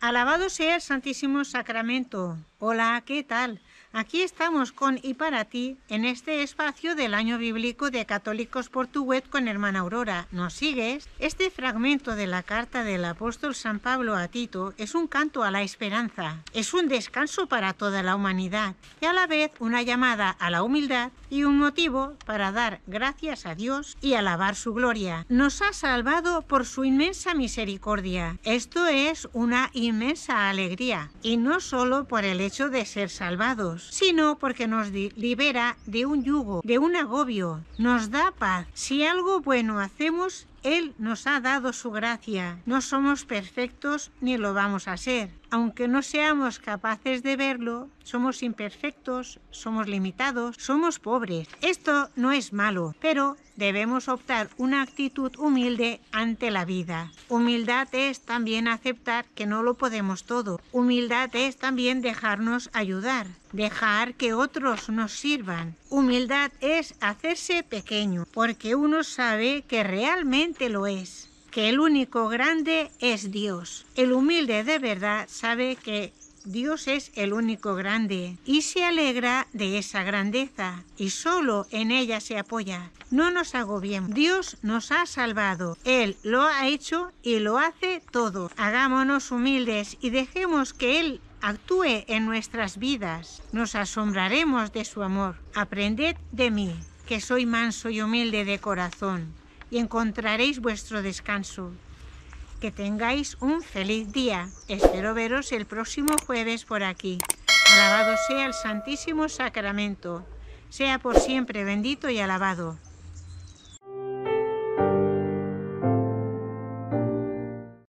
Alabado sea el Santísimo Sacramento. Hola, ¿qué tal? Aquí estamos con y para ti en este espacio del año bíblico de Católicos por tu web con hermana Aurora. ¿Nos sigues? Este fragmento de la carta del apóstol San Pablo a Tito es un canto a la esperanza, es un descanso para toda la humanidad y a la vez una llamada a la humildad y un motivo para dar gracias a Dios y alabar su gloria. Nos ha salvado por su inmensa misericordia. Esto es una inmensa alegría y no solo por el de ser salvados, sino porque nos libera de un yugo, de un agobio, nos da paz. Si algo bueno hacemos, él nos ha dado su gracia. No somos perfectos ni lo vamos a ser. Aunque no seamos capaces de verlo, somos imperfectos, somos limitados, somos pobres. Esto no es malo, pero debemos optar una actitud humilde ante la vida. Humildad es también aceptar que no lo podemos todo. Humildad es también dejarnos ayudar dejar que otros nos sirvan. Humildad es hacerse pequeño, porque uno sabe que realmente lo es, que el único grande es Dios. El humilde de verdad sabe que Dios es el único grande y se alegra de esa grandeza y solo en ella se apoya. No nos agobiemos. Dios nos ha salvado. Él lo ha hecho y lo hace todo. Hagámonos humildes y dejemos que Él actúe en nuestras vidas. Nos asombraremos de su amor. Aprended de mí, que soy manso y humilde de corazón, y encontraréis vuestro descanso. Que tengáis un feliz día. Espero veros el próximo jueves por aquí. Alabado sea el Santísimo Sacramento. Sea por siempre bendito y alabado.